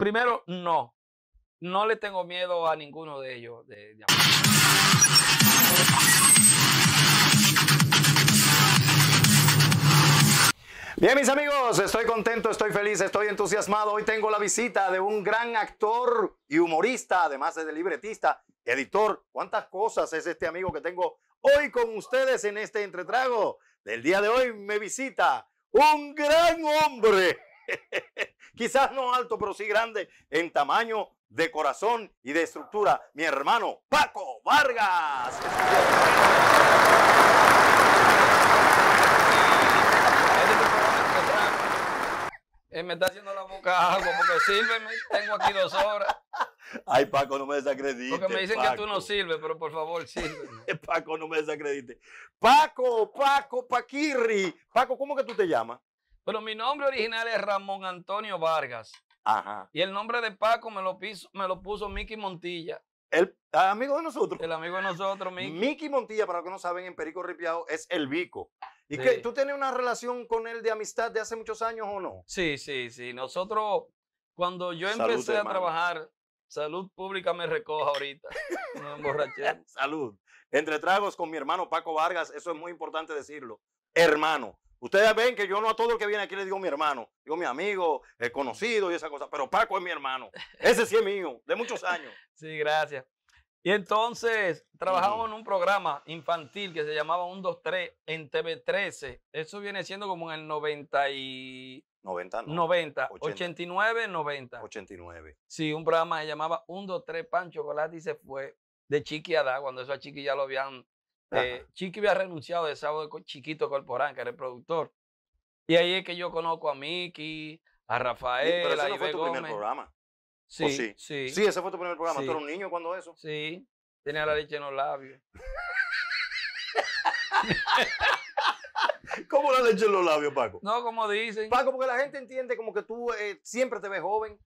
primero, no. No le tengo miedo a ninguno de ellos. Bien, mis amigos, estoy contento, estoy feliz, estoy entusiasmado. Hoy tengo la visita de un gran actor y humorista, además de libretista, editor. ¿Cuántas cosas es este amigo que tengo hoy con ustedes en este entretrago? Del día de hoy me visita un gran hombre. Quizás no alto, pero sí grande en tamaño de corazón y de estructura. Mi hermano Paco Vargas. me está haciendo la boca como porque sirve, tengo aquí dos horas. Ay, Paco, no me desacredites. Porque me dicen que tú no sirves, pero por favor, sirve. Paco, no me desacredites. Paco, Paco, Paquirri. Paco, ¿cómo que tú te llamas? Pero mi nombre original es Ramón Antonio Vargas. Ajá. Y el nombre de Paco me lo, me lo puso Mickey Montilla. El ah, amigo de nosotros. El amigo de nosotros, Mickey. Miki Montilla, para los que no saben, en Perico Ripiado es el Vico. ¿Y tú tienes una relación con él de amistad de hace muchos años o no? Sí, sí, sí. Nosotros, cuando yo empecé a trabajar, salud pública me recoja ahorita. no salud. Entre tragos con mi hermano Paco Vargas, eso es muy importante decirlo. Hermano, Ustedes ven que yo no a todo el que viene aquí le digo mi hermano, digo mi amigo, el eh, conocido y esa cosa, pero Paco es mi hermano. Ese sí es mío, de muchos años. sí, gracias. Y entonces trabajamos en un programa infantil que se llamaba Un 3 en TV13. Eso viene siendo como en el 90 y... 90, 89, 90. 89. Sí, un programa que se llamaba 123 Pan Chocolate y se fue de Chiqui cuando eso a Chiqui ya lo habían eh, Chiqui había renunciado de sábado con Chiquito Corporán, que era el productor. Y ahí es que yo conozco a Miki, a Rafael, pero ese no fue tu primer programa. Sí, sí, sí, ese fue tu primer programa. ¿Tú un niño cuando eso? Sí, tenía la leche en los labios. ¿Cómo la leche en los labios, Paco? No, como dicen. Paco, porque la gente entiende como que tú eh, siempre te ves joven.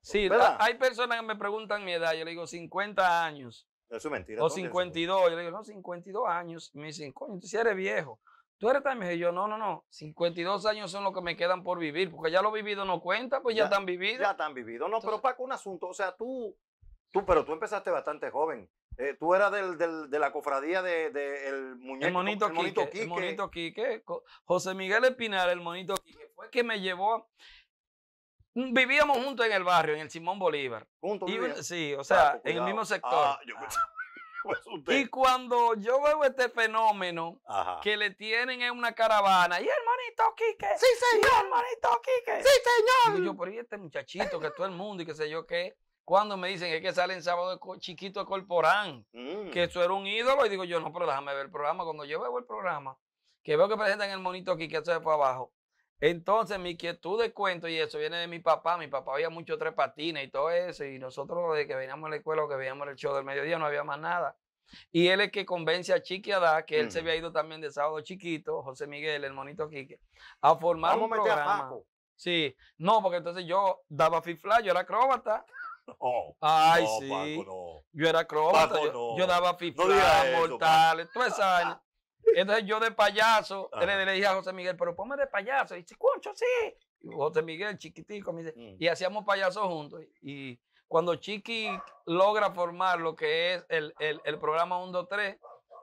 Sí, hay personas que me preguntan mi edad. Yo le digo 50 años. Eso es mentira. 52, yo le digo, no, 52 años. me dicen, coño, tú si eres viejo. ¿Tú eres tan viejo? yo, no, no, no. 52 años son los que me quedan por vivir, porque ya lo vivido no cuenta, pues ya, están vividos. Ya están vividos. No, pero Paco, un asunto. O sea, tú, tú, pero tú empezaste bastante joven. Eh, tú eras de la cofradía del muñeco. El monito, Quique, El monito Quique. José Miguel Espinar, el monito Quique, fue que me llevó a... Vivíamos juntos en el barrio, en el Simón Bolívar. ¿Juntos? sí, o sea, en el mismo sector. Ah, ah. y cuando yo veo este fenómeno que le tienen en una caravana, y el monito Quique, sí señor, el hermanito Quique, sí señor. Y yo, por ahí este muchachito que todo el mundo y qué sé yo qué, cuando me dicen es que en sábado chiquito de Corporán, mm. que eso era un ídolo, y digo yo, no, pero déjame ver el programa. Cuando yo veo el programa, que veo que presentan el monito Quique, eso se fue abajo, entonces, mi quietud de cuento y eso viene de mi papá. Mi papá había mucho tres patines y todo eso. Y nosotros, desde que veníamos a la escuela o que veíamos el show del mediodía, no había más nada. Y él es que convence a Chiqui Adá, que él se había ido también de sábado chiquito, José Miguel, el monito Quique, a formar un programa. Sí, no, porque entonces yo daba fifla, yo era acróbata. Oh, Ay, sí. Yo era acróbata. yo, yo, daba fifla, mortales, ¿Tú años. Entonces yo de payaso le, dije a José Miguel, pero ponme de payaso. Y dice, concho, sí. José Miguel, chiquitico, me dice, mm. y hacíamos payaso juntos. Y cuando Chiqui logra formar lo que es el, programa 1, 3,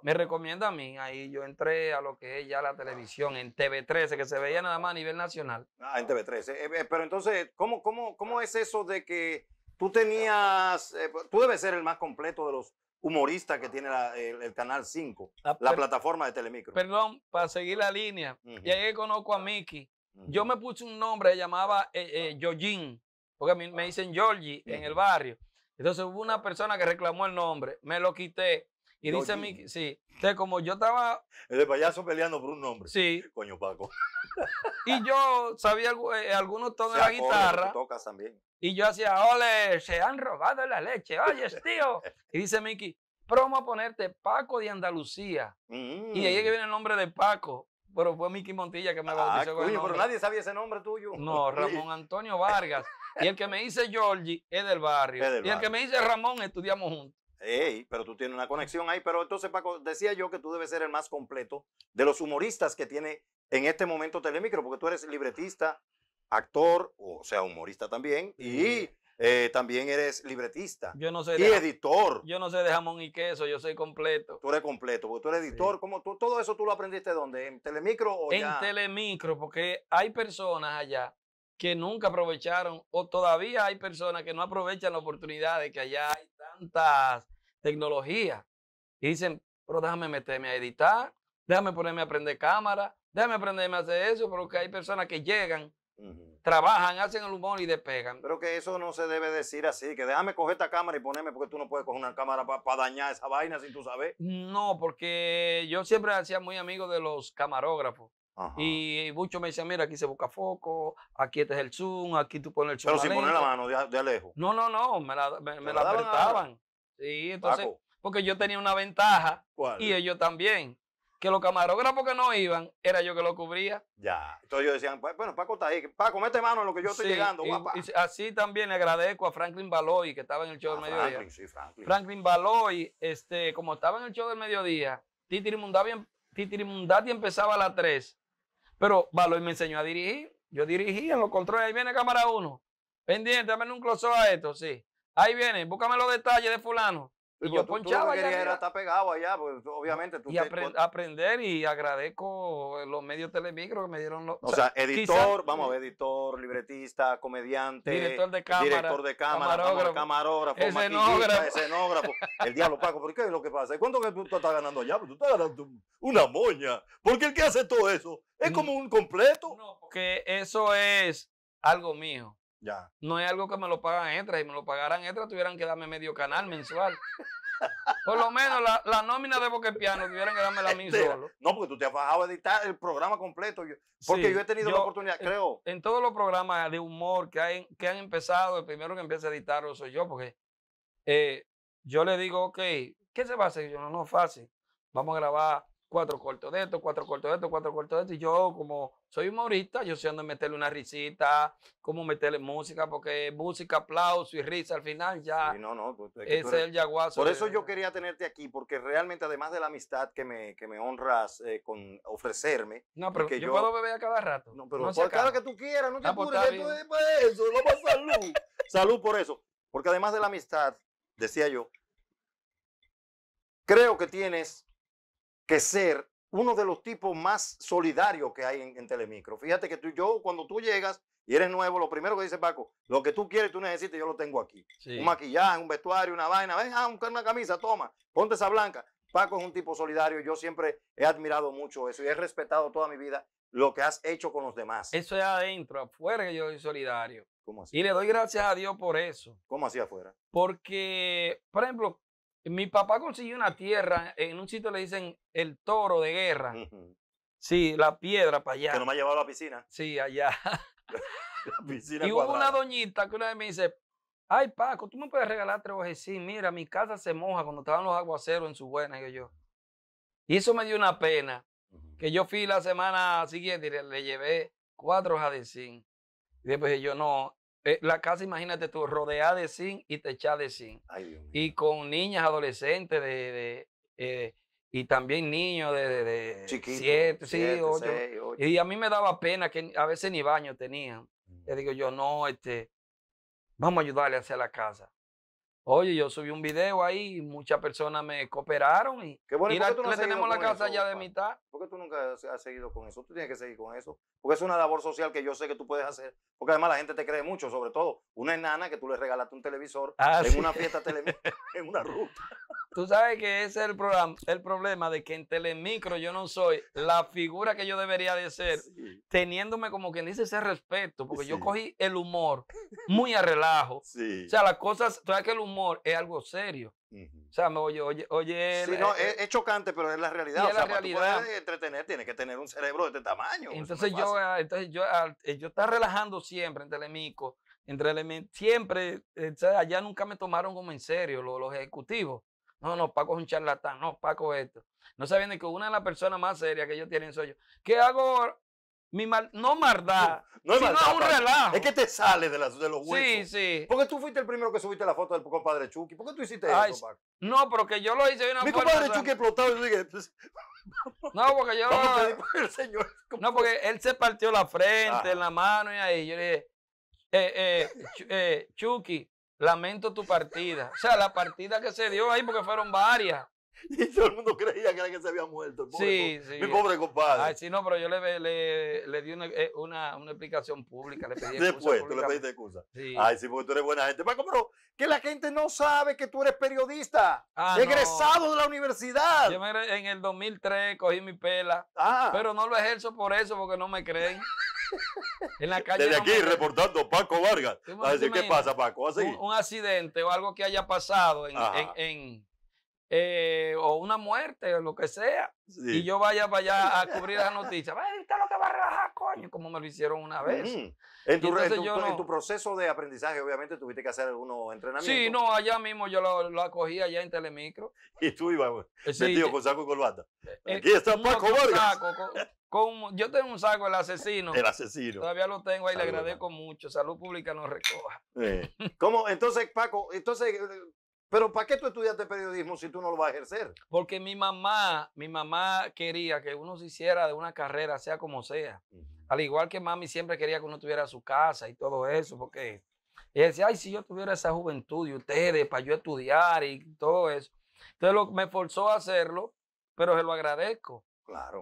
me recomienda a mí. Ahí yo entré a lo que es ya la televisión, en TV13, que se veía nada más a nivel nacional. Ah, en TV13. Eh, eh, pero entonces, ¿cómo, cómo, ¿cómo es eso de que tú tenías, eh, tú debes ser el más completo de los humorista que tiene el, Canal 5, ah, la, plataforma de Telemicro. Perdón, para seguir la línea, y ahí conozco a Mickey. Yo me puse un nombre, llamaba eh, eh porque me, ah. dicen Georgie en el barrio. Entonces hubo una persona que reclamó el nombre, me lo quité y dice Miki, sí. Entonces, como yo estaba. El de payaso peleando por un nombre. Sí. Coño Paco. Y yo sabía eh, algunos tonos de la guitarra. también. Y yo hacía, ole, se han robado la leche. Oye, tío. Y dice Mickey, promo a ponerte Paco de Andalucía. Y ahí es que mm. viene el nombre de Paco. Pero fue Mickey Montilla que me lo ah, pero nadie sabía ese nombre tuyo. No, Ramón Antonio Vargas. y el que me dice Georgie Es del barrio. y el que me dice Ramón estudiamos juntos pero tú tienes una conexión ahí. Pero entonces, Paco, decía yo que tú debes ser el más completo de los humoristas que tiene en este momento Telemicro, porque tú eres libretista, actor, o sea, humorista también, y eh, también eres libretista. Yo no y editor. Yo no sé de jamón y queso, yo soy completo. Tú eres completo, porque tú eres editor. tú, ¿Todo eso tú lo aprendiste dónde? ¿En Telemicro o En Telemicro, porque hay personas allá que nunca aprovecharon o todavía hay personas que no aprovechan la oportunidad de que allá hay tantas tecnologías dicen, pero déjame meterme a editar, déjame ponerme a aprender cámara, déjame aprenderme a hacer eso, porque hay personas que llegan, trabajan, hacen el humor y despegan. Pero que eso no se debe decir así, que déjame coger esta cámara y ponerme, porque tú no puedes coger una cámara para dañar esa vaina si tú sabes. No, porque yo siempre hacía muy amigo de los camarógrafos. Y muchos me decían, mira, aquí se busca foco, aquí este es el zoom, aquí tú pones el zoom. Pero sin poner la mano de, lejos. alejo. No, no, no, me la, me, la apretaban. Sí, entonces, porque yo tenía una ventaja y ellos también. Que los camarógrafos que no iban, era yo que lo cubría. Ya. Entonces ellos decían, pues, bueno, Paco está ahí. Paco, mete mano en lo que yo estoy llegando. Y así también le agradezco a Franklin Baloy, que estaba en el show del mediodía. Franklin, Franklin. Baloy, este, como estaba en el show del mediodía, Titirimundati, Titirimundati empezaba a las 3 pero y me enseñó a dirigir. Yo dirigí en los controles. Ahí viene cámara uno. Pendiente, dame un close a esto, sí. Ahí viene, búscame los detalles de fulano. Y pues yo, ponchaba tú, estar pegado allá, pues obviamente tú. Y aprender y agradezco los medios telemicro que me dieron los. O, sea, editor, vamos a ver, eh, editor, libretista, comediante. Director de cámara. Director de cámara, camarógrafo, escenógrafo. escenógrafo. el diablo, Paco, ¿por qué es lo que pasa? ¿Cuánto que tú, estás ganando allá? Pues tú estás ganando una moña. Porque el que hace todo eso es mm. como un completo. No, porque eso es algo mío. No es algo que me lo pagan extra. Si me lo pagaran extra, tuvieran que darme medio canal mensual. Por lo menos la, nómina de y Piano tuvieran que darme la mí este, No, porque tú te has bajado a editar el programa completo. Porque yo he tenido la oportunidad, eh, creo. En, todos los programas de humor que, que han empezado, el primero que empieza a editarlo soy yo, porque eh, yo le digo, ok, ¿qué se va a hacer? Yo no, no, fácil. Vamos a grabar cuatro cortos de esto, cuatro cortos de esto, cuatro cortos de esto. Y yo, como soy humorista, yo sé dónde meterle una risita, como meterle música, porque música, aplauso y risa al final ya. Sí, pues, es, el yaguazo. Por eso yo quería tenerte aquí, porque realmente, además de la amistad que me, que me honras eh, con ofrecerme. No, pero yo, puedo beber a cada rato. No, pero cada que tú quieras, no te ah, pues, apures. eso, salud. salud por eso. Porque además de la amistad, decía yo, creo que tienes que ser uno de los tipos más solidarios que hay en, Telemicro. Fíjate que tú, yo, cuando tú llegas y eres nuevo, lo primero que dice Paco, lo que tú quieres, tú necesitas, yo lo tengo aquí. Un maquillaje, un vestuario, una vaina, ven, ah, una camisa, toma, ponte esa blanca. Paco es un tipo solidario, yo siempre he admirado mucho eso y he respetado toda mi vida lo que has hecho con los demás. Eso es adentro, afuera yo soy solidario. ¿Cómo así? Y le doy gracias a Dios por eso. ¿Cómo así afuera? Porque, por ejemplo, mi papá consiguió una tierra, en un sitio le dicen el toro de guerra. Sí, la piedra para allá. Que no me ha llevado a la piscina. Sí, allá. y hubo una doñita que una vez me dice, ay Paco, tú me puedes regalar tres hojas. mira, mi casa se moja cuando estaban los aguaceros en su buena, y yo. Y eso me dio una pena, que yo fui la semana siguiente y le, llevé cuatro hojas de Y después yo, no, eh, la casa, imagínate tú, rodeada de sin y techada de sin Y con niñas adolescentes de, eh, y también niños de, de, 7, Y a mí me daba pena que a veces ni baño tenían. Mm. Le digo yo, no, este, vamos a ayudarle a hacer la casa. Oye, yo subí un video ahí, y muchas personas me cooperaron y, Qué tú tenemos la casa ya de mitad. ¿Por qué tú nunca has seguido con eso? Tú tienes que seguir con eso. Porque es una labor social que yo sé que tú puedes hacer. Porque además la gente te cree mucho, sobre todo una enana que tú le regalaste un televisor ah, en una fiesta en una ruta. Tú sabes que ese es el, programa, el problema de que en Telemicro yo no soy la figura que yo debería de ser, teniéndome como quien dice ese respeto, porque yo cogí el humor muy a relajo. O sea, las cosas, tú sabes que el humor es algo serio. O sea, me oye, oye, oye. Sí, eh, no, eh, es, chocante, pero es la realidad. o sea, para poder entretener, tienes que tener un cerebro de este tamaño. Entonces, yo, ah, entonces ah, eh, yo, estaba relajando siempre en Telemicro. entre siempre, allá nunca me tomaron como en serio los ejecutivos. No, no, Paco es un charlatán. No, Paco es esto. No sabiendo ni que una de las personas más serias que yo tienen soy yo. ¿Qué hago? Mi mal, no maldad, no, sino un relajo. Es que te sale de, los huesos. Sí, sí. Porque tú fuiste el primero que subiste la foto del compadre Chucky. ¿Por qué tú hiciste eso, Paco? No, porque yo lo hice de una Mi forma. Mi compadre Chucky explotado y yo dije... Pues, no, porque yo... no, porque él se partió la frente, en ah. la mano y ahí. Yo le dije, eh, eh, eh, Chucky, Lamento tu partida. O sea, la partida que se dio ahí, porque fueron varias. Y todo el mundo creía que era que se había muerto. pobre, sí, sí. Mi pobre compadre. Ay, sí, no, pero yo le, le, le di una, eh, una, una, explicación pública. Le pedí Después, tú le pediste excusa. Ay, sí, porque tú eres buena gente. Paco, pero que la gente no sabe que tú eres periodista. Ah, egresado de la universidad. Yo en el 2003 cogí mi pela. Ah. Pero no lo ejerzo por eso, porque no me creen en la calle. Desde aquí reportando Paco Vargas. ¿qué pasa, Paco? Un, accidente o algo que haya pasado en, eh, o una muerte o lo que sea. Y yo vaya para allá a cubrir la noticia. lo que va coño? Como me lo hicieron una vez. En, tu, en, tu, proceso de aprendizaje, obviamente, tuviste que hacer algunos entrenamientos. Sí, no, allá mismo yo lo, acogía acogí allá en Telemicro. Y tú ibas eh, sí, metido con saco y corbata. Eh, aquí está Paco Vargas yo tengo un saco, el asesino. El asesino. Todavía lo tengo ahí, le agradezco mucho. Salud Pública nos recoja. Eh, entonces, Paco, entonces, pero ¿para qué tú estudiaste periodismo si tú no lo vas a ejercer? Porque mi mamá, mi mamá quería que uno se hiciera de una carrera, sea como sea. Al igual que mami siempre quería que uno tuviera su casa y todo eso, porque ella decía, ay, si yo tuviera esa juventud y ustedes para yo estudiar y todo eso. Entonces me forzó a hacerlo, pero se lo agradezco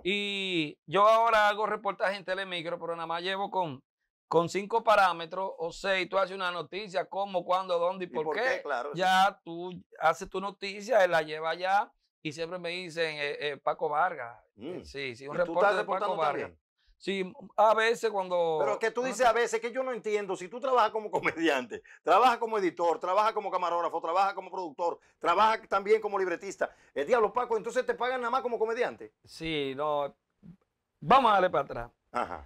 y yo ahora hago reportaje en Telemicro, pero nada más llevo con, con cinco parámetros o seis. Tú haces una noticia, cómo, cuándo, dónde y por, qué. ya tú haces tu noticia, la lleva allá y siempre me dicen eh, eh, Paco Vargas. Eh, mm. Sí, sí, un reporte de Paco Vargas. Sí, a veces cuando... Pero que tú dices a veces que yo no entiendo. Si tú trabajas como comediante, trabajas como editor, trabajas como camarógrafo, trabajas como productor, trabajas también como libretista. El diablo, Paco, entonces te pagan nada más como comediante. Sí, no. Vamos a darle para atrás. Ajá.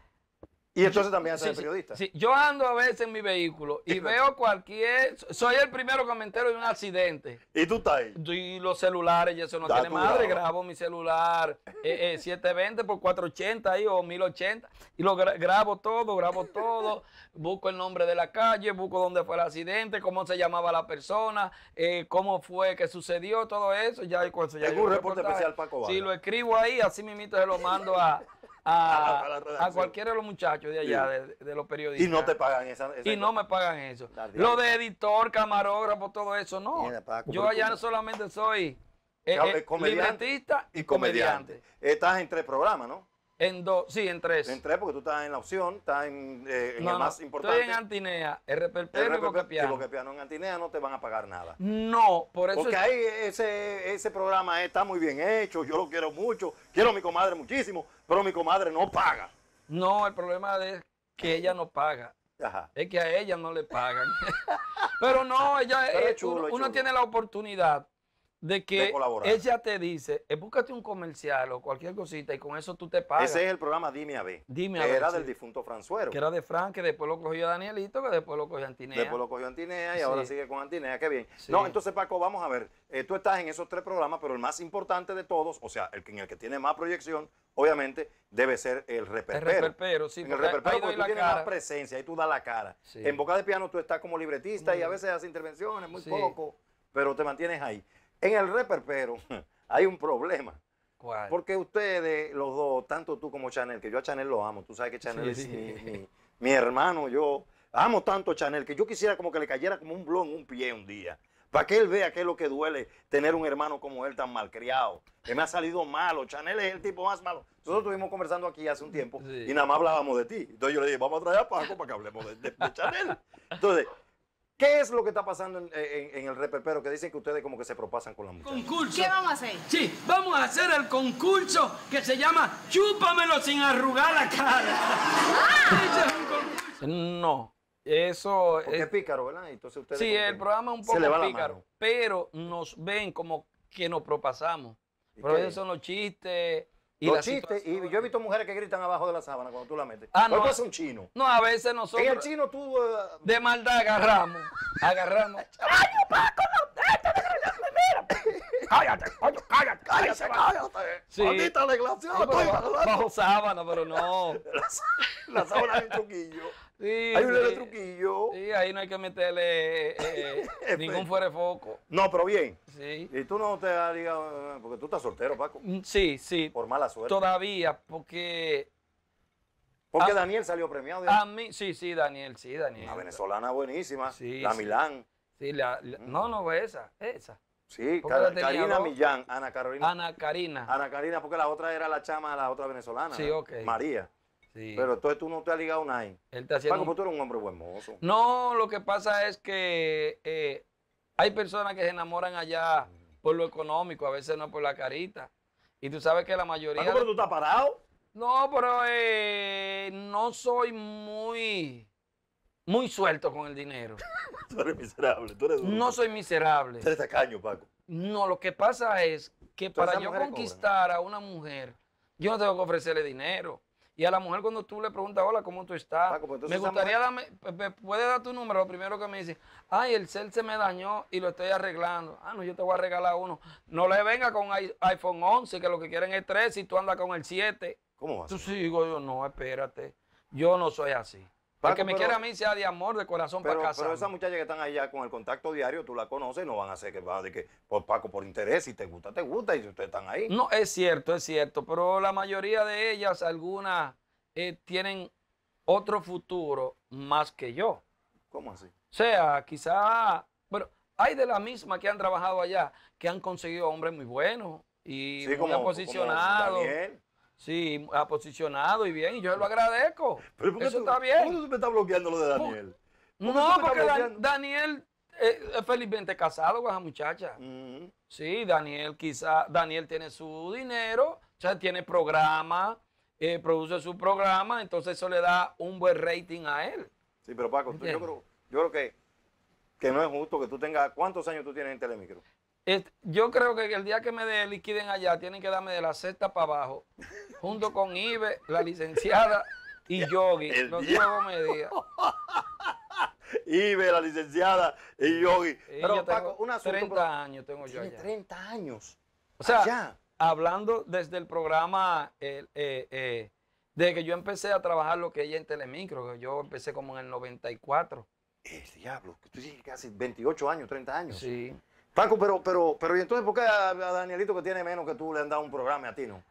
Y entonces también hace periodista. Sí, Yo ando a veces en mi vehículo y veo cualquier. Soy el primero que me entero de un accidente. ¿Y tú estás ahí? Y los celulares, y eso no tiene madre. Grabo mi celular 720 eh, eh, por 480 ahí o 1080. Y lo grabo todo, grabo todo. busco el nombre de la calle, busco dónde fue el accidente, cómo se llamaba la persona, eh, cómo fue que sucedió, todo eso. Ya, hay ya un reporte especial, Paco Sí, lo escribo ahí, así mismito se lo mando a a, cualquiera de los muchachos de allá, de, los periodistas. Y no te pagan esa, Y no me pagan eso. Lo de editor, camarógrafo, todo eso, no. Yo allá solamente soy eh, eh y comediante. Estás en tres programas, ¿no? En dos, sí, en tres. En tres, porque tú estás en la opción, estás en, eh, el más importante. Estoy en Antinea, RPP y Boquepiano. que Boquepiano en Antinea no te van a pagar nada. No, por eso. Porque ahí ese, ese programa está muy bien hecho, yo lo quiero mucho, quiero a mi comadre muchísimo, pero mi comadre no paga. No, el problema es que ella no paga. Es que a ella no le pagan. Pero no, ella es uno tiene la oportunidad de que ella te dice, eh, búscate un comercial o cualquier cosita y con eso tú te pagas. Ese es el programa Dime a B, Dime a Era del difunto Franzuero. Que era de Fran, que después lo cogió Danielito, que después lo cogió Antinea. Después lo cogió Antinea y ahora sigue con Antinea, qué bien. No, entonces Paco, vamos a ver, eh, tú estás en esos tres programas, pero el más importante de todos, o sea, el en el que tiene más proyección, obviamente debe ser el reperpero. El reperpero, sí. En el reperpero porque tú tienes más presencia, y tú das la cara. En Boca de Piano tú estás como libretista y a mm. veces haces intervenciones, muy poco, pero te mantienes ahí. En el pero hay un problema. ¿Cuál? Porque ustedes, los dos, tanto tú como Chanel, que yo a Chanel lo amo, tú sabes que Chanel es Mi, hermano, yo amo tanto a Chanel que yo quisiera como que le cayera como un blon en un pie un día. Para que él vea qué es lo que duele tener un hermano como él tan malcriado, que me ha salido malo. Chanel es el tipo más malo. Nosotros estuvimos conversando aquí hace un tiempo y nada más hablábamos de ti. Entonces yo le dije, vamos a traer a Paco para que hablemos de Chanel. Entonces, ¿Qué es lo que está pasando eh, en, el reperpero? Que dicen que ustedes como que se propasan con la música? Concurso. ¿Qué vamos a hacer? Sí, vamos a hacer el concurso que se llama Chúpamelo sin arrugar la cara. Ah. no. Eso Porque es pícaro, ¿verdad? Sí, el programa es un poco pícaro, pero nos ven como que nos propasamos. Pero esos son los chistes, y, los chistes, y yo he visto mujeres que gritan abajo de la sábana cuando tú la metes. Ah, no. es eh. un chino. No, a veces nosotros. Y el chino tú. Eh, de maldad agarramos. agarramos. ¡Ay, Paco! Este, cállate, coño, cállate, cállate, cállate. Sí. Maldita la iglesia. Bajo, bajo sábana, pero no. la, sábana de un truquillo. Sí, hay un truquillo. Sí, ahí no hay que meterle eh, eh, ningún fuerefoco foco. No, pero bien. Sí. ¿Y tú no te harías, porque tú estás soltero, Paco? Mm, sí, sí. Por mala suerte. Todavía, porque... Porque Daniel salió premiado. A mí, sí, sí, Daniel, sí, Daniel. Una venezolana buenísima, sí, la Milán. Sí, la, mm. no, no, esa, esa. Sí, Karina Millán, Ana Carolina. Ana Karina. Ana Karina, porque la otra era la chama, la otra venezolana. Sí, ok. María. Pero entonces tú no te has ligado a nadie. Él está haciendo... Paco, tú eres un hombre buen No, lo que pasa es que eh, hay personas que se enamoran allá mm. por lo económico, a veces no por la carita. Y tú sabes que la mayoría... Paco, tú estás parado. No, pero eh, no soy muy muy suelto con el dinero. tú eres miserable, tú eres No soy miserable. eres tacaño, Paco. No, lo que pasa es que para yo conquistar a una mujer, yo no tengo que ofrecerle dinero. Y a la mujer cuando tú le preguntas, hola, ¿cómo tú estás? Ah, pues me gustaría puede dar tu número, lo primero que me dice, ay, el cel se me dañó y lo estoy arreglando. Ah, no, yo te voy a regalar uno. No le venga con iPhone 11, que lo que quieren es 3 y tú andas con el 7. ¿Cómo vas? Tú sigo, yo no, espérate. Yo no soy así. Para que me quiera a mí sea de amor, de corazón para casa. Pero esas muchachas que están allá con el contacto diario, tú la conoces no van a hacer que va de que por pues, Paco por interés, si te gusta, te gusta y si ustedes están ahí. No, es cierto, es cierto, pero la mayoría de ellas, algunas eh, tienen otro futuro más que yo. ¿Cómo así? O sea, quizá, bueno, hay de las mismas que han trabajado allá que han conseguido hombres muy buenos y sí, muy como, posicionados. Sí, ha ah, posicionado y bien, y yo lo agradezco. Pero Eso está bien. ¿Por qué tú me estás bloqueando lo de Daniel? no, porque Daniel eh, es felizmente casado con esa muchacha. Mm. Sí, Daniel quizá, Daniel tiene su dinero, tiene programa, eh, produce su programa, entonces eso le da un buen rating a él. Sí, pero Paco, yo, creo, yo creo que, que no es justo que tú tengas, ¿cuántos años tú tienes en Telemicro? Este, yo creo que el día que me de liquiden allá, tienen que darme de la sexta para abajo, junto con Ibe, la licenciada y Yogi, los nuevos Ibe, la licenciada y Yogi. pero, yo Paco, 30 años tengo yo allá. 30 años. O sea, hablando desde el programa, eh, desde eh, que yo empecé a trabajar lo que ella en Telemicro, yo empecé como en el 94. El diablo, tú dices que 28 años, 30 años. Sí. Paco, pero, pero, pero ¿y entonces por qué a, Danielito que tiene menos que tú le han dado un programa a ti, no?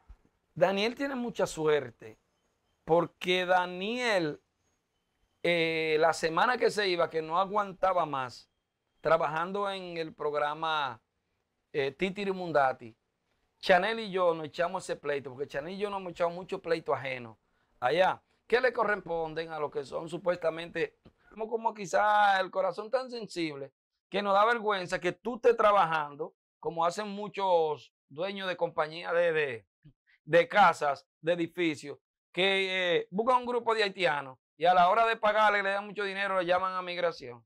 Daniel tiene mucha suerte porque Daniel, eh, la semana que se iba, que no aguantaba más, trabajando en el programa eh, Titiri Mundati, Chanel y yo nos echamos ese pleito, porque Chanel y yo nos hemos echado mucho pleito ajeno allá, que le corresponden a lo que son supuestamente, como, como el corazón tan sensible, que nos da vergüenza que tú estés trabajando, como hacen muchos dueños de compañías de, de, casas, de edificios, que eh, buscan un grupo de haitianos y a la hora de pagarle, le dan mucho dinero, le llaman a migración.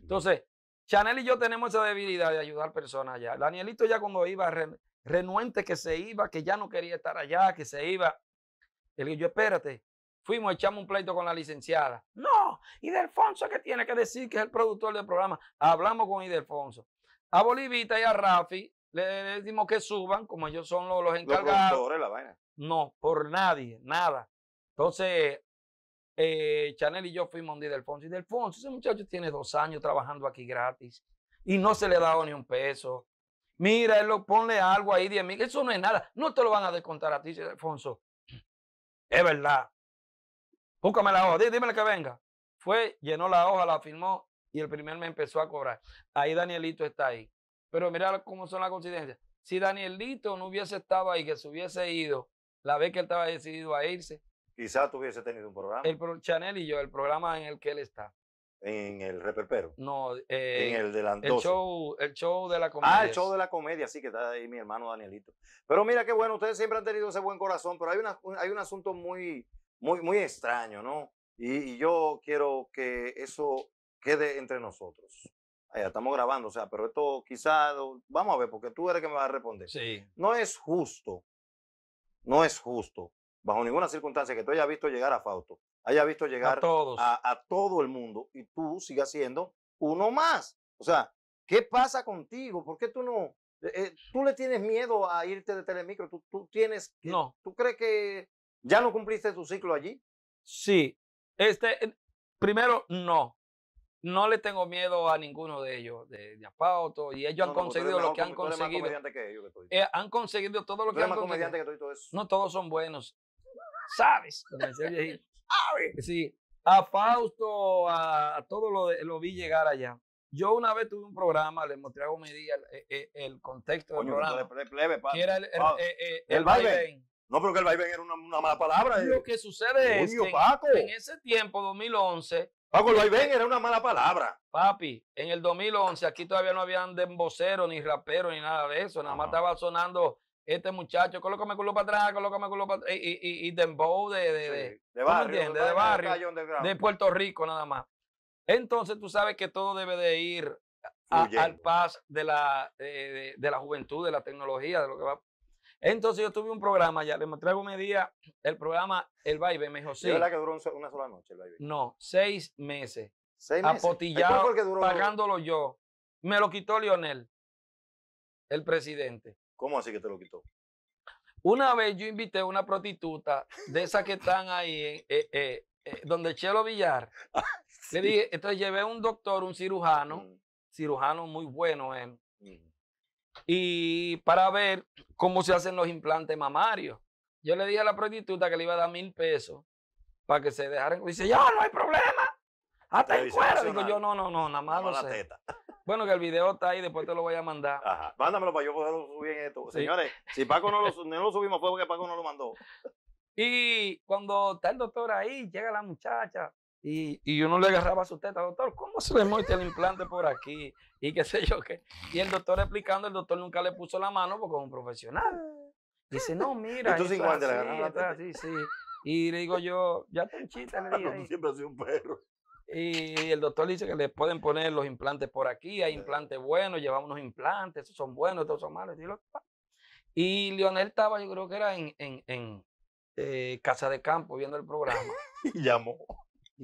Entonces, Chanel y yo tenemos esa debilidad de ayudar personas allá. Danielito ya cuando iba, renuente que se iba, que ya no quería estar allá, que se iba. Él dijo, espérate, Fuimos, echamos un pleito con la licenciada. No, Idelfonso Delfonso que tiene que decir que es el productor del programa. Hablamos con Idelfonso. A Bolivita y a Rafi le, decimos que suban, como ellos son los, los encargados. la vaina. No, por nadie, nada. Entonces, eh, Chanel y yo fuimos donde Idelfonso. Idelfonso, ese muchacho tiene dos años trabajando aquí gratis y no se le ha dado ni un peso. Mira, él lo ponle algo ahí, 10 mil. Eso no es nada. No te lo van a descontar a ti, Alfonso. Es verdad búscame la hoja, dime que venga. Fue, llenó la hoja, la firmó y el primer me empezó a cobrar. Ahí Danielito está ahí. Pero mira cómo son las coincidencias. Si Danielito no hubiese estado ahí, que se hubiese ido, la vez que él estaba decidido a irse. Quizás tuviese tenido un programa. El Chanel y yo, el programa en el que él está. En el reperpero. No, eh, en el delantero. el show, el show de la comedia. Ah, el show de la comedia, sí, que está ahí mi hermano Danielito. Pero mira qué bueno, ustedes siempre han tenido ese buen corazón, pero hay, una, hay un asunto muy, muy, muy extraño, ¿no? Y, yo quiero que eso quede entre nosotros. Ahí estamos grabando, o sea, pero esto quizás, vamos a ver, porque tú eres que me va a responder. Sí. No es justo, no es justo, bajo ninguna circunstancia que tú hayas visto llegar a Fausto, haya visto llegar a, todo el mundo y tú sigas siendo uno más. O sea, ¿qué pasa contigo? ¿Por qué tú no, eh, eh, tú le tienes miedo a irte de Telemicro, tú, tú tienes, no. tú crees que ¿Ya no cumpliste tu ciclo allí? Sí. Este, primero, no. No le tengo miedo a ninguno de ellos, de, de Apauto, y ellos han conseguido lo que han conseguido. Eh, han conseguido todo lo que han conseguido. No todos son buenos. ¿Sabes? sí. A Fausto, a, todo lo, lo vi llegar allá. Yo una vez tuve un programa, le mostré a Me el, eh, eh, el, contexto del era el, el, no, pero que el vaivén era una, mala palabra. Lo eh. que sucede es que en ese tiempo, 2011... Paco, el eh, vaivén eh, era una mala palabra. Papi, en el 2011 aquí todavía no habían demboceros, ni raperos, ni nada de eso. Nada más estaba sonando este muchacho, colócame culo para atrás, colócame culo para atrás, y, y, dembow de, de, de, barrio, de, barrio, de, Puerto Rico nada más. Entonces tú sabes que todo debe de ir al paz de la, de, la juventud, de la tecnología, de lo que va. Entonces yo tuve un programa, ya le traigo un día, el programa El Baile, me dijo, sí. la que duró una sola noche el Baile? No, seis meses. ¿Seis meses? Apotillado, pagándolo yo. Me lo quitó Lionel, el presidente. ¿Cómo así que te lo quitó? Una vez yo invité a una prostituta de esas que están ahí, eh, eh, eh, donde Chelo Villar. Ah, le dije, entonces llevé un doctor, un cirujano, mm. cirujano muy bueno en y para ver cómo se hacen los implantes mamarios. Yo le dije a la prostituta que le iba a dar mil pesos para que se dejaran. Dice, ya, no hay problema. Hasta el cuero. Digo, yo no, no, no, nada más lo sé. Bueno, que el video está ahí, después te lo voy a mandar. Ajá. Mándamelo para yo poderlo subir en esto. Señores, si Paco no lo subimos fue porque Paco no lo mandó. Y cuando está el doctor ahí, llega la muchacha, y, y uno le agarraba su teta, doctor, ¿cómo se le muestra el implante por aquí? Y qué sé yo qué. Y el doctor explicando, el doctor nunca le puso la mano porque es un profesional. Dice, no, mira. Y tú sin guante la Sí, sí. Y le digo yo, ya te chita le digo. Tú siempre has sido un perro. Y el doctor dice que le pueden poner los implantes por aquí, hay implantes buenos, llevamos unos implantes, Esos son buenos, estos son malos. Y Lionel estaba, yo creo que era en, eh, Casa de Campo viendo el programa. y llamó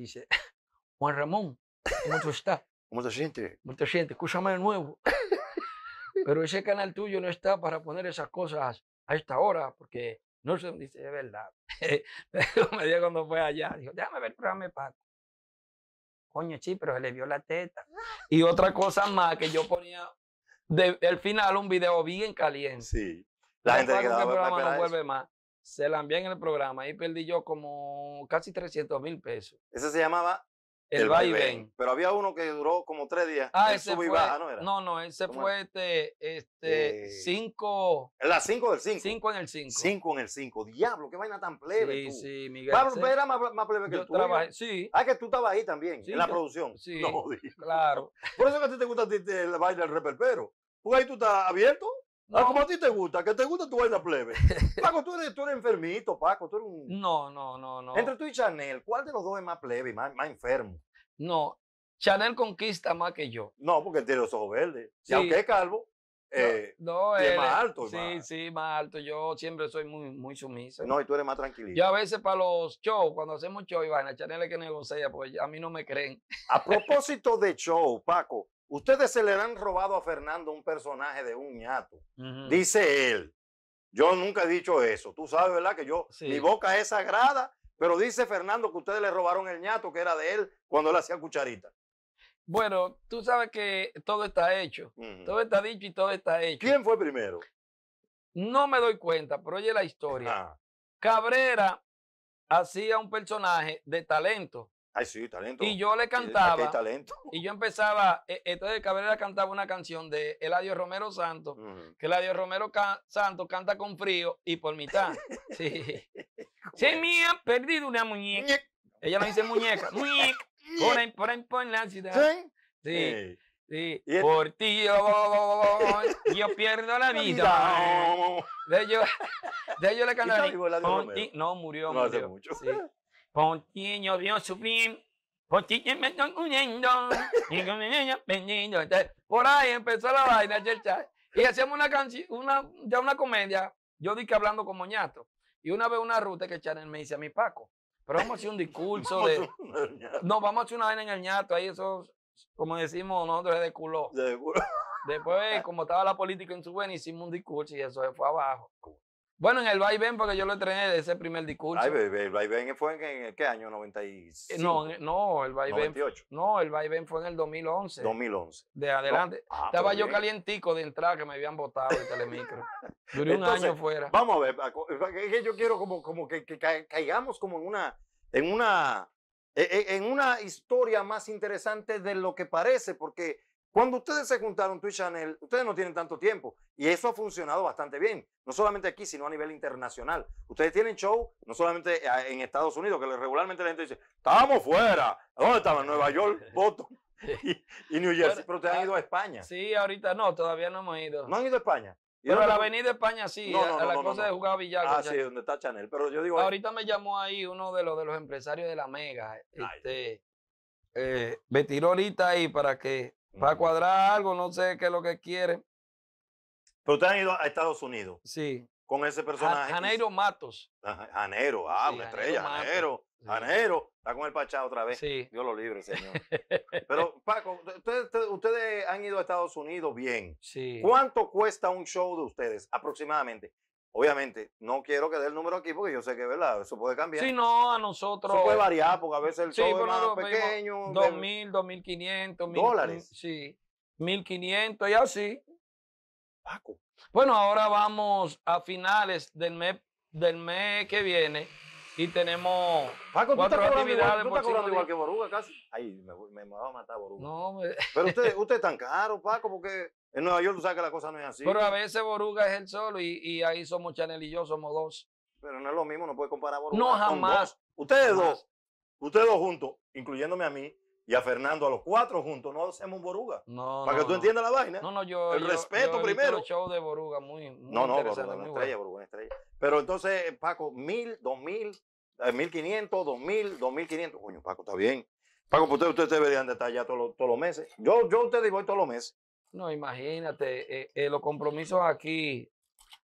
dice, Juan Ramón, ¿cómo tú estás? ¿Cómo te sientes? ¿Cómo te sientes? Escúchame de nuevo. Pero ese canal tuyo no está para poner esas cosas a esta hora, porque no sé, dónde dice, de verdad. me dio cuando fue allá, dijo, déjame ver el programa de Paco. Coño, sí, pero se le vio la teta. Y otra cosa más que yo ponía del final un video bien caliente. Sí. La, gente que, vuelve más se la envié en el programa y perdí yo como casi 300 mil pesos. Ese se llamaba El, vaivén. Pero había uno que duró como tres días. Ah, ese y baja, ¿no era? No, no, ese fue este, este eh, cinco. la cinco del cinco. Cinco en el cinco. Cinco en el cinco. Diablo, qué vaina tan plebe. Sí, sí, Miguel. Pablo sí. era más, plebe que yo tú. sí. Ah, que tú estabas ahí también, en la producción. Sí. No, claro. Por eso que a ti te gusta el baile del reperpero. Pues ahí tú estás abierto. Ah, no. como a ti te gusta, que te gusta tu vaina plebe. Paco, tú eres, tú eres enfermito, Paco, tú eres No, no, no, no. Entre tú y Chanel, ¿cuál de los dos es más plebe y más, enfermo? No, Chanel conquista más que yo. No, porque tiene los ojos verdes. Si Y aunque es calvo, eh, es más alto. Sí, sí, más alto. Yo siempre soy muy, muy sumiso. No, y tú eres más tranquilito. Yo a veces para los shows, cuando hacemos show, y vaina, Chanel es que negocia, porque a mí no me creen. A propósito de show, Paco, Ustedes se le han robado a Fernando un personaje de un ñato. Dice él. Yo nunca he dicho eso. Tú sabes, ¿verdad? Que yo, mi boca es sagrada, pero dice Fernando que ustedes le robaron el ñato que era de él cuando él hacía cucharita. Bueno, tú sabes que todo está hecho. Todo está dicho y todo está hecho. ¿Quién fue primero? No me doy cuenta, pero oye la historia. Cabrera hacía un personaje de talento talento. Y yo le cantaba. talento. Y yo empezaba, eh, entonces Cabrera cantaba una canción de Eladio Romero Santos, que El que Eladio Romero Santo Santos canta con frío y por mitad. sí. Se me ha perdido una muñeca. Ella no dice muñeca, muñeca. Por ahí, por ahí, por la ciudad. Sí. Sí. Este por ti yo, yo pierdo la vida. De ellos, de ellos le cantaba. No, murió, murió. Sí. Pontiño yo veo sufrir, me estoy uniendo, y con Por ahí empezó la vaina, Y hacemos una canción, una, ya una comedia, yo dije hablando con moñato. Y una vez una ruta que charen me dice a mi Paco, pero vamos a hacer un discurso de. No, vamos a hacer una vaina en el ñato, ahí eso, como decimos nosotros, es de culo. De culo. Después, como estaba la política en su buena, hicimos un discurso y eso se fue abajo. Bueno, en el vaivén, porque yo lo entrené ese primer discurso. Ay, el vaivén fue en, qué año, 95? Eh, no, no, el vaivén. No, el vaivén fue en el 2011. 2011. De adelante. Ah, Estaba yo calientico de entrada que me habían botado el telemicro. Duré un año fuera. Vamos a ver, es que yo quiero como, como que, que caigamos como en una, en una, e, e, en una historia más interesante de lo que parece, porque cuando ustedes se juntaron, Twitch channel, Chanel, ustedes no tienen tanto tiempo y eso ha funcionado bastante bien, no solamente aquí, sino a nivel internacional. Ustedes tienen show, no solamente eh, en Estados Unidos, que regularmente la gente dice, ¡estamos fuera, ¿dónde estaban? Nueva York, voto y, New Jersey, pero, ustedes han ah, ido a España. Sí, ahorita no, todavía no hemos ido. ¿No han ido a España? Pero a la avenida España sí, a, la cosa de jugar a Ah, sí, donde está Chanel, pero yo digo... Eh, ahorita me llamó ahí uno de los, empresarios de la Mega, este, eh, me tiró ahorita ahí para que para cuadrar algo, no sé qué es lo que quiere. Pero ustedes han ido a Estados Unidos. Sí. Con ese personaje. Janeiro Matos. Janeiro, ah, estrella, Janeiro. Janeiro. está con el Pachá otra vez. Sí. Dios lo libre, señor. Pero, Paco, ustedes, ustedes, han ido a Estados Unidos bien. Sí. ¿Cuánto cuesta un show de ustedes aproximadamente? Obviamente, no quiero que dé el número aquí porque yo sé que, ¿verdad? Eso puede cambiar. Sí, no, a nosotros. Eso puede variar porque a veces el sí, todo es más pequeño. 2.000, 2.500. ¿Dólares? Sí, mil quinientos y así. Paco. Bueno, ahora vamos a finales del mes, del mes que viene y tenemos Paco, cuatro ¿tú actividades. Igual, ¿Tú estás cobrando igual que Boruga casi? Ay, me, me, va a matar Boruga. No, Pero usted, usted es tan caro, Paco, porque en Nueva York tú sabes que la cosa no es así. Pero a veces Boruga es el solo y, y ahí somos Chanel y yo, somos dos. Pero no es lo mismo, no puedes comparar a Boruga No, jamás. Con dos. Ustedes jamás. dos, ustedes dos juntos, incluyéndome a mí, y a Fernando, a los cuatro juntos, no hacemos Boruga. No, Para que tú entiendas la vaina. No, no, yo. El yo, respeto yo primero. El show de Boruga, muy. muy no, no, interesante, Boruga, una estrella, Boruga, una estrella. Pero entonces, Paco, mil, dos mil, eh, mil quinientos, dos mil, dos mil quinientos. Coño, Paco, está bien. Paco, pues ustedes, ustedes deberían estar ya todos los, todos los meses. Yo, yo ustedes voy todos los meses. No, imagínate, eh, eh, los compromisos aquí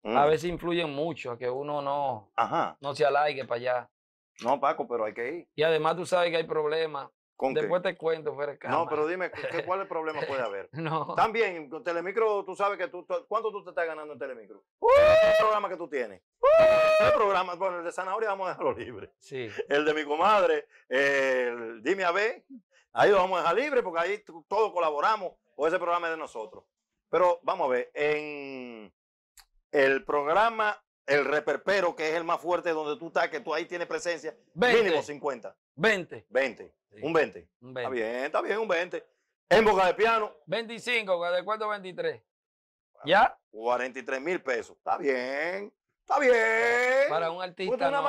a mm. veces influyen mucho, a que uno no, no se alargue para allá. No, Paco, pero hay que ir. Y además tú sabes que hay problemas. ¿Con Después te cuento, fuera No, pero dime, ¿qué, ¿cuál es el problema puede haber? no. También, Telemicro, tú sabes que tú, ¿cuánto tú te estás ganando en Telemicro? ¿Qué ¡Uh! programa que tú tienes? ¡Uh! el programa, bueno, el de zanahoria vamos a dejarlo libre. Sí. El de mi comadre, el Dime a ver, ahí lo vamos a dejar libre porque ahí todos colaboramos o ese programa es de nosotros. Pero vamos a ver, en el programa El Reperpero, que es el más fuerte donde tú estás, que tú ahí tienes presencia, 20. mínimo 50. 20. 20. Un 20. Está bien, está bien, un 20. En Boca de Piano. 25, de cuánto 23. ¿Ya? 43 mil pesos. Está bien. Está bien. Para un artista. tú, nada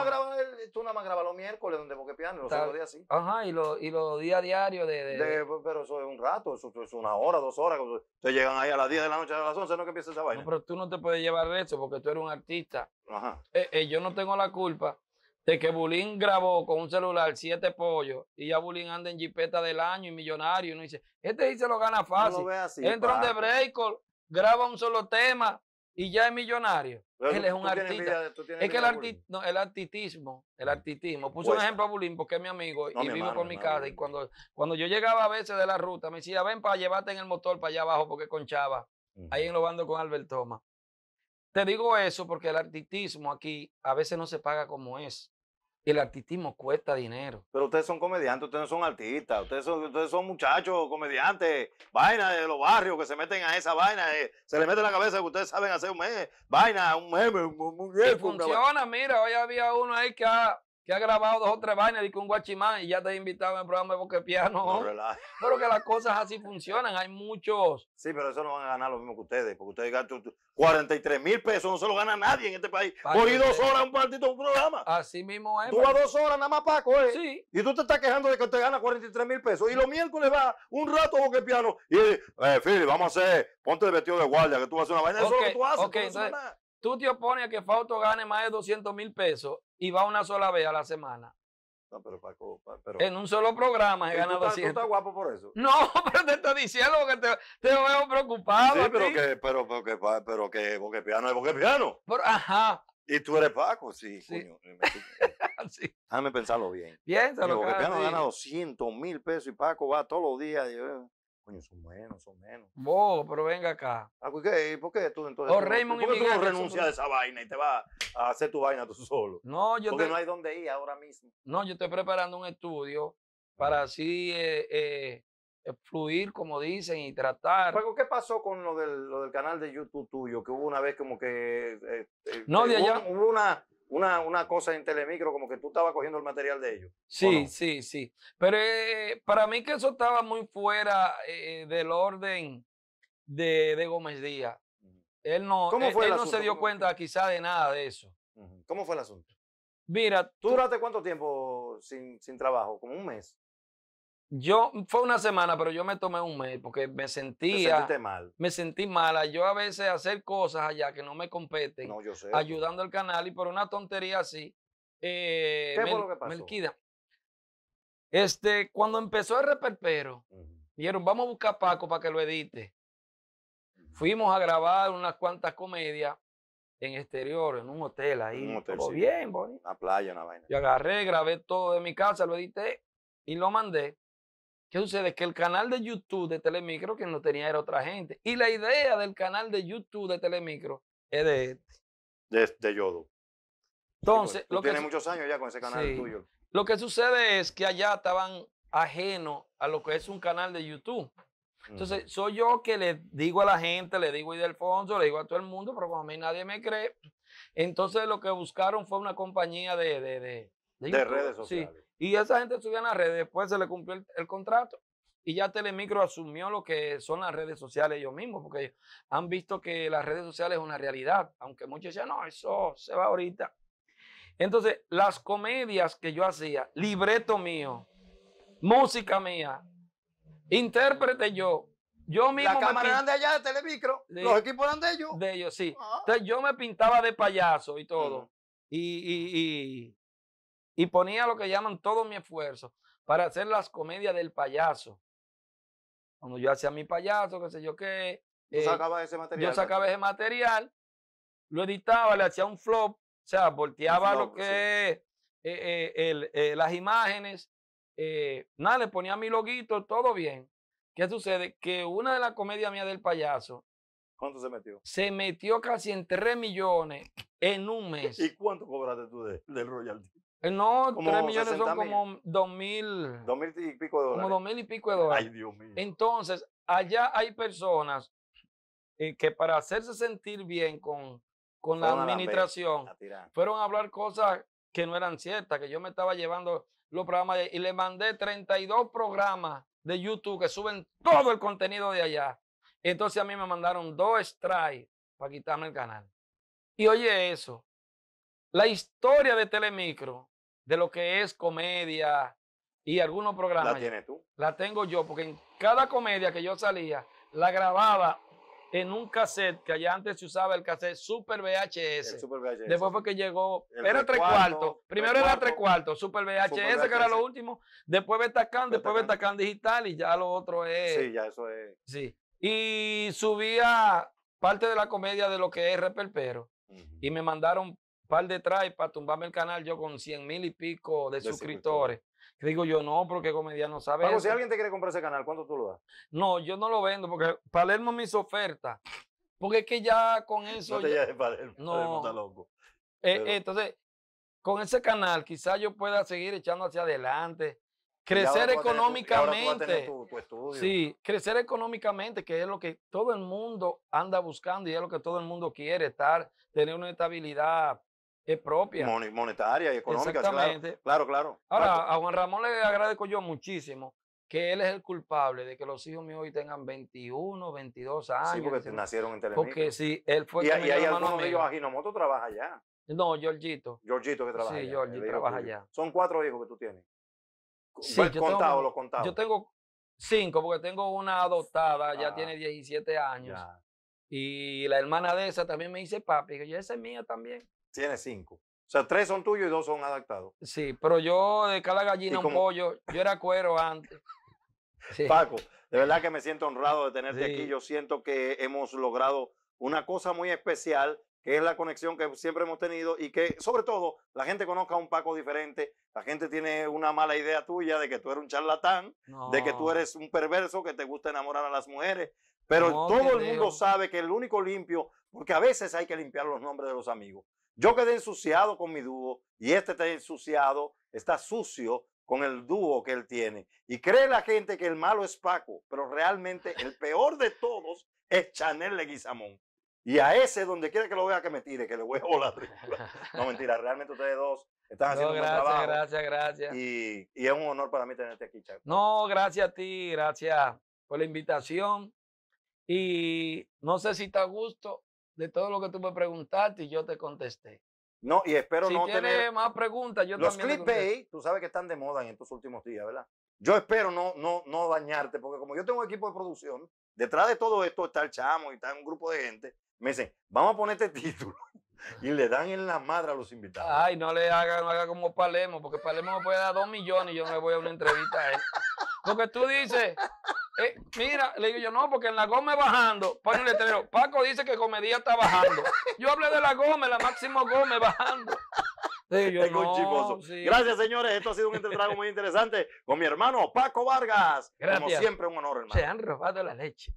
más grabas, los miércoles donde Piano, los otros días sí. Ajá, y los y días diarios de, de, Pero eso es un rato, eso, es una hora, dos horas. te llegan ahí a las 10 de la noche, a las 11, no que empiece esa vaina. No, pero tú no te puedes llevar eso porque tú eres un artista. Ajá. Eh, eh, yo no tengo la culpa de que Bulín grabó con un celular siete pollos y ya Bulín anda en jipeta del año y millonario. Y uno dice, este se lo gana fácil. Entra un de break, graba un solo tema, y ya es millonario. él es un artista. es que el, el, artitismo, el mm. artitismo. Puse un pues ejemplo a Bulín porque es mi amigo y vivo con mi, casa. Y cuando, cuando yo llegaba a veces de la ruta, me decía, ven para llevarte en el motor para allá abajo porque conchaba. Ahí en bando con Albert Thomas. Te digo eso porque el artitismo aquí a veces no se paga como es el artistismo cuesta dinero. Pero ustedes son comediantes, ustedes no son artistas, ustedes son, muchachos, comediantes, vaina de los barrios que se meten a esa vaina, eh, se le mete la cabeza que ustedes saben hacer un meme, vaina, un meme, un, Funciona, mira, hoy había uno ahí que ha ya grabado dos o tres vainas y un guachimán y ya te he invitado en el programa de Boque Piano. pero que las cosas así funcionan, hay muchos. Sí, pero eso no van a ganar lo mismo que ustedes, porque ustedes ganan 43 mil pesos, no se lo gana nadie en este país. Por ir dos horas un partido un programa. Así mismo es. Tú vas dos horas nada más para coger. Sí. Y tú te estás quejando de que te gana 43 mil pesos. Y los miércoles va un rato a Boque Piano y eh, vamos a hacer, ponte el vestido de guardia, que tú vas a hacer una vaina. eso es lo que tú haces. tú tú te opones a que Fausto gane más de 200 mil pesos y va una sola vez a la semana. No, pero Paco, pero... En un solo programa he ganado tú pesos. ¿Tú estás guapo por eso? No, pero te estoy diciendo que te, te veo preocupado. Sí, pero que, pero, pero, que, pero que Boque Piano es Boque Piano. ajá. Y tú eres Paco, sí, sí. coño. Eh, eh. Déjame pensarlo bien. Piénsalo, Boque Piano ha 200 mil pesos y Paco va todos los días. Eh. Coño, son menos, son menos. bo pero venga acá. Ah, ¿Por qué? tú entonces? Oh, Raymond ¿Por qué renuncias a esa vaina y te vas a hacer tu vaina tú solo? No, yo Porque no hay dónde ir ahora mismo. No, yo estoy preparando un estudio para así eh, eh, eh, fluir, como dicen, y tratar. ¿qué pasó con lo del, canal de YouTube tuyo? Que hubo una vez como que... Eh, no, de allá... Hubo una una, cosa en Telemicro, como que tú estabas cogiendo el material de ellos. Sí, sí, sí. Pero eh, para mí que eso estaba muy fuera eh, del orden de, Gómez Díaz. Él no, eh, él, no se dio cuenta quizá de nada de eso. ¿Cómo fue el asunto? Mira. ¿Tú, tú duraste cuánto tiempo sin trabajo? ¿Como un mes? Yo, mm, fue una semana, pero yo me tomé un mes porque me sentía. mal. Me sentí mala. Yo a veces hacer cosas allá que no me competen. No, yo sé. Ayudando al canal y por una tontería así. Eh, ¿Qué Este, cuando empezó el reperpero, dijeron, vamos a buscar a Paco para que lo edite. Fuimos a grabar unas cuantas comedias en exterior, en un hotel ahí. Un hotel, todo bien, bonito. Una playa, una vaina. Yo agarré, grabé todo de mi casa, lo edité y lo mandé. ¿Qué sucede? Que el canal de YouTube de Telemicro, que no tenía era otra gente. Y la idea del canal de YouTube de Telemicro es de este. De, Yodo. Pues, entonces, lo que muchos años ya con ese canal tuyo. Lo que sucede es que allá estaban ajenos a lo que es un canal de YouTube. Entonces, soy yo que le digo a la gente, le digo a Alfonso, le digo a todo el mundo, pero como a mí nadie me cree. Entonces, lo que buscaron fue una compañía de, de, de, redes sociales. Sí y esa gente subía a las redes, después se le cumplió el, contrato y ya Telemicro asumió lo que son las redes sociales ellos mismos, porque han visto que las redes sociales es una realidad, aunque muchos decían no, eso se va ahorita. Entonces, las comedias que yo hacía, libreto mío, música mía, intérprete yo, yo mismo. La cámara eran de allá de Telemicro, los equipos eran de ellos. De ellos, sí. Ah. Entonces, yo me pintaba de payaso y todo. y y ponía lo que llaman todo mi esfuerzo para hacer las comedias del payaso. Cuando yo hacía mi payaso, qué sé yo qué. Eh, sacaba ese material, yo pues. sacaba ese material, lo editaba, le hacía un flop, o sea, volteaba lo que eh, eh, eh, las imágenes, nada, le ponía mi loguito, todo bien. ¿Qué sucede? Que una de las comedias mías del payaso. ¿Cuánto se metió? Se metió casi en 3 millones en un mes. ¿Y cuánto cobraste tú de, del royalty? Eh, no, tres 3 millones son como 2 mil. mil y pico de dólares. Como 2 mil y pico de dólares. Ay, Dios mío. Entonces, allá hay personas eh, que para hacerse sentir bien con, con la administración fueron a hablar cosas que no eran ciertas, que yo me estaba llevando los programas y le mandé 32 programas de YouTube que suben todo el contenido de allá. Entonces a mí me mandaron dos strikes para quitarme el canal. Y oye eso, la historia de Telemicro de lo que es comedia y algunos programas. ¿La tienes tú? La tengo yo, porque en cada comedia que yo salía, la grababa en un cassette, que allá antes se usaba el cassette Super VHS. super VHS. Después fue que llegó, era tres cuartos. Primero era tres cuartos, Super VHS, que era lo último. Después Betacam, después Betacan digital y ya lo otro es. Sí, ya eso es. Sí. Y subía parte de la comedia de lo que es repel pero Y me mandaron par de para tumbarme el canal yo con 100 mil y pico de, suscriptores. digo yo, no, porque comedia no sabe. Pero si alguien te quiere comprar ese canal, ¿cuánto tú lo das? No, yo no lo vendo porque Palermo mis ofertas oferta. Porque es que ya con eso. No ya, Palermo, Palermo loco. Eh, entonces, con ese canal, quizás yo pueda seguir echando hacia adelante. Crecer económicamente. sí, crecer económicamente, que es lo que todo el mundo anda buscando y es lo que todo el mundo quiere, estar, tener una estabilidad es propia. monetaria y económica. Exactamente. Claro, claro, claro. Ahora, a Juan Ramón le agradezco yo muchísimo que él es el culpable de que los hijos míos hoy tengan 21, 22 años. Sí, porque nacieron en Telemundo. Porque sí, él fue... Y, hay algunos de Ajinomoto trabaja allá. No, Giorgito. Giorgito que trabaja sí, allá. trabaja Son cuatro hijos que tú tienes. Sí, yo contado, los contados. Yo tengo cinco, porque tengo una adoptada, ya ah. tiene 17 años. Y la hermana de esa también me dice, papi, y yo, esa es mía también tiene cinco. O sea, tres son tuyos y dos son adaptados. Sí, pero yo de cada gallina un pollo, yo era cuero antes. Paco, de verdad que me siento honrado de tenerte aquí. Yo siento que hemos logrado una cosa muy especial, que es la conexión que siempre hemos tenido y que, sobre todo, la gente conozca a un Paco diferente. La gente tiene una mala idea tuya de que tú eres un charlatán, de que tú eres un perverso, que te gusta enamorar a las mujeres. Pero todo el mundo sabe que el único limpio, porque a veces hay que limpiar los nombres de los amigos. Yo quedé ensuciado con mi dúo y este está ensuciado, está sucio con el dúo que él tiene. Y cree la gente que el malo es Paco, pero realmente el peor de todos es Chanel Leguizamón. Y a ese, donde quiera que lo vea, que me tire, que le voy a volar. No, mentira, realmente ustedes dos están haciendo un trabajo. Gracias, gracias, y, y, es un honor para mí tenerte aquí, Chaco. No, gracias a ti, gracias por la invitación. Y no sé si te gusto de todo lo que tú me preguntaste y yo te contesté. No, y espero si no tiene tener... más preguntas, yo Los también tú sabes que están de moda en estos últimos días, ¿verdad? Yo espero no, no, no dañarte, porque como yo tengo un equipo de producción, detrás de todo esto está el chamo y está un grupo de gente, me dicen, vamos a ponerte este título y le dan en la madre a los invitados. Ay, no le hagan, no haga como Palermo, porque Palermo me puede dar dos millones y yo no voy a una entrevista a él. Porque tú dices, eh, mira, le digo yo, no, porque en la Gómez bajando, Paco dice que Comedia está bajando. Yo hablé de la Gómez, la Máximo Gómez bajando. yo, Gracias, señores. Esto ha sido un entretrago muy interesante con mi hermano Paco Vargas. Como siempre, un honor, hermano. Se han robado la leche.